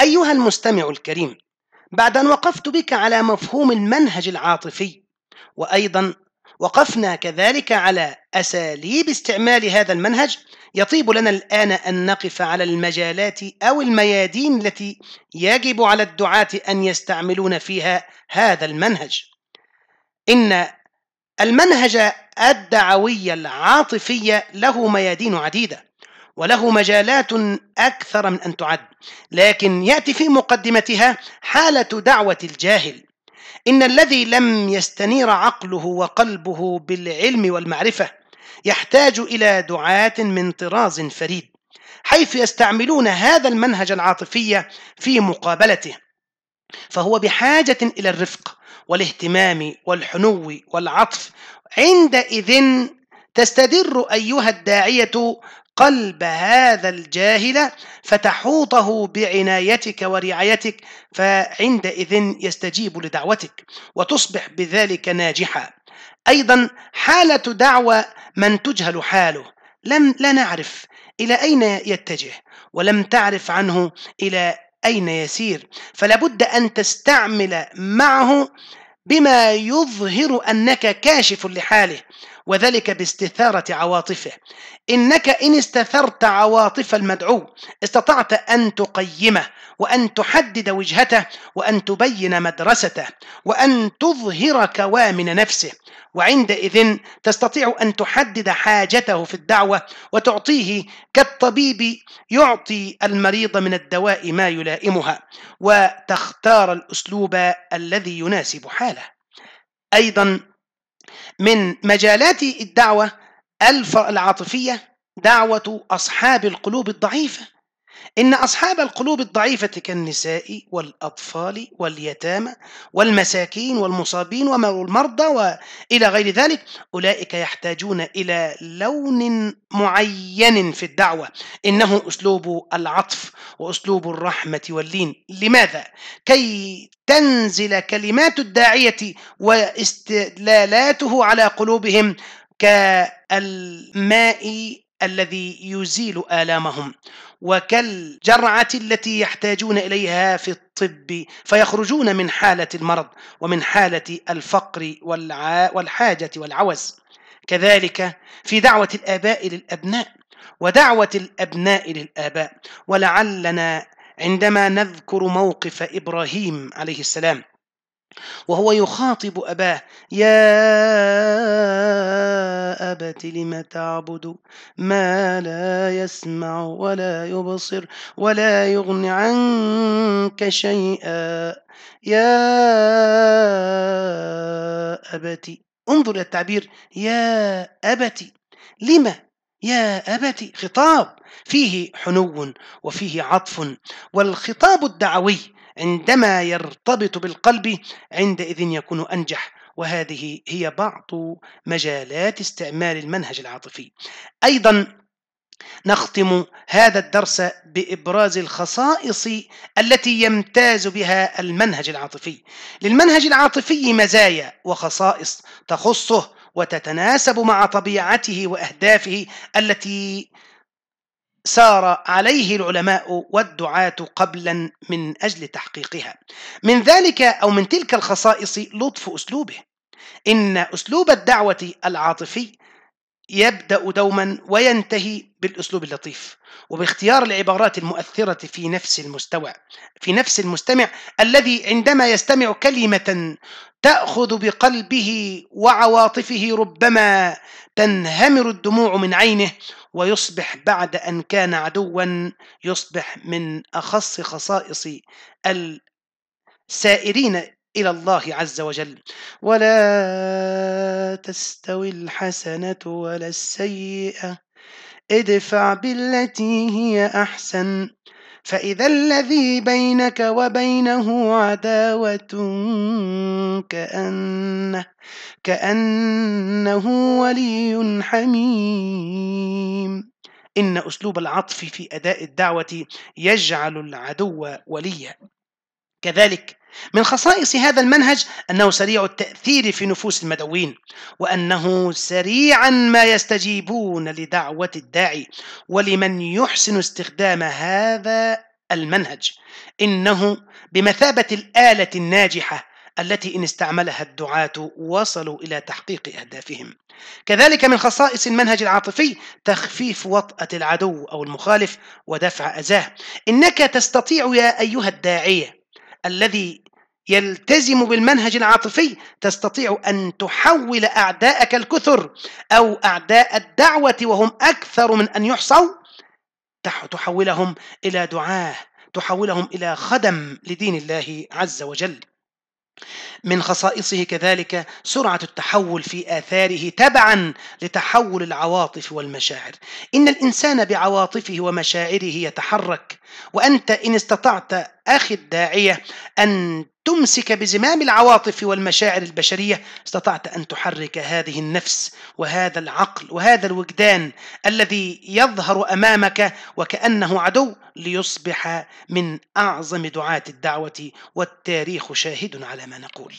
أيها المستمع الكريم بعد أن وقفت بك على مفهوم المنهج العاطفي وأيضا وقفنا كذلك على أساليب استعمال هذا المنهج يطيب لنا الآن أن نقف على المجالات أو الميادين التي يجب على الدعاة أن يستعملون فيها هذا المنهج إن المنهج الدعوي العاطفي له ميادين عديدة وله مجالات أكثر من أن تعد لكن يأتي في مقدمتها حالة دعوة الجاهل إن الذي لم يستنير عقله وقلبه بالعلم والمعرفة يحتاج إلى دعاة من طراز فريد حيث يستعملون هذا المنهج العاطفي في مقابلته فهو بحاجة إلى الرفق والاهتمام والحنو والعطف عندئذ تستدر أيها الداعية قلب هذا الجاهل فتحوطه بعنايتك ورعايتك فعندئذ يستجيب لدعوتك وتصبح بذلك ناجحا أيضا حالة دعوة من تجهل حاله لم لا نعرف إلى أين يتجه ولم تعرف عنه إلى أين يسير فلا بد أن تستعمل معه بما يظهر أنك كاشف لحاله وذلك باستثارة عواطفه إنك إن استثرت عواطف المدعو استطعت أن تقيمه وأن تحدد وجهته وأن تبين مدرسته وأن تظهر كوامن نفسه وعندئذ تستطيع أن تحدد حاجته في الدعوة وتعطيه كالطبيب يعطي المريض من الدواء ما يلائمها وتختار الأسلوب الذي يناسب حاله أيضا من مجالات الدعوة العاطفية دعوة أصحاب القلوب الضعيفة إن أصحاب القلوب الضعيفة كالنساء والأطفال واليتامى والمساكين والمصابين والمرضى وإلى غير ذلك أولئك يحتاجون إلى لون معين في الدعوة إنه أسلوب العطف وأسلوب الرحمة واللين لماذا؟ كي تنزل كلمات الداعية واستدلالاته على قلوبهم كالماء الذي يزيل آلامهم وكالجرعة التي يحتاجون إليها في الطب فيخرجون من حالة المرض ومن حالة الفقر والحاجة والعوز كذلك في دعوة الآباء للأبناء ودعوة الأبناء للآباء ولعلنا عندما نذكر موقف إبراهيم عليه السلام وهو يخاطب أباه يا الكعبة لم تعبد ما لا يسمع ولا يبصر ولا يغن عنك شيئا يا أبتي انظر إلى التعبير يا أبتي لم يا أبتي خطاب فيه حنو وفيه عطف والخطاب الدعوي عندما يرتبط بالقلب عندئذ يكون أنجح وهذه هي بعض مجالات استعمال المنهج العاطفي أيضا نختم هذا الدرس بإبراز الخصائص التي يمتاز بها المنهج العاطفي للمنهج العاطفي مزايا وخصائص تخصه وتتناسب مع طبيعته وأهدافه التي سار عليه العلماء والدعاة قبلا من أجل تحقيقها من ذلك أو من تلك الخصائص لطف أسلوبه إن أسلوب الدعوة العاطفي يبدأ دوما وينتهي بالأسلوب اللطيف وباختيار العبارات المؤثرة في نفس المستوى في نفس المستمع الذي عندما يستمع كلمة تأخذ بقلبه وعواطفه ربما تنهمر الدموع من عينه ويصبح بعد أن كان عدوا يصبح من أخص خصائص السائرين إلى الله عز وجل ولا تستوي الحسنة ولا السيئة ادفع بالتي هي أحسن فإذا الذي بينك وبينه عداوة كأنه كأنه ولي حميم إن أسلوب العطف في أداء الدعوة يجعل العدو وليا كذلك من خصائص هذا المنهج أنه سريع التأثير في نفوس المدعوين وأنه سريعا ما يستجيبون لدعوة الداعي ولمن يحسن استخدام هذا المنهج إنه بمثابة الآلة الناجحة التي إن استعملها الدعاة وصلوا إلى تحقيق أهدافهم. كذلك من خصائص المنهج العاطفي تخفيف وطأة العدو أو المخالف ودفع أذاه. إنك تستطيع يا أيها الداعية الذي يلتزم بالمنهج العاطفي تستطيع أن تحول أعداءك الكثر أو أعداء الدعوة وهم أكثر من أن يحصوا تحولهم إلى دعاه تحولهم إلى خدم لدين الله عز وجل من خصائصه كذلك سرعة التحول في آثاره تبعا لتحول العواطف والمشاعر إن الإنسان بعواطفه ومشاعره يتحرك وأنت إن استطعت أخي الداعية أن تمسك بزمام العواطف والمشاعر البشريه استطعت ان تحرك هذه النفس وهذا العقل وهذا الوجدان الذي يظهر امامك وكانه عدو ليصبح من اعظم دعاه الدعوه والتاريخ شاهد على ما نقول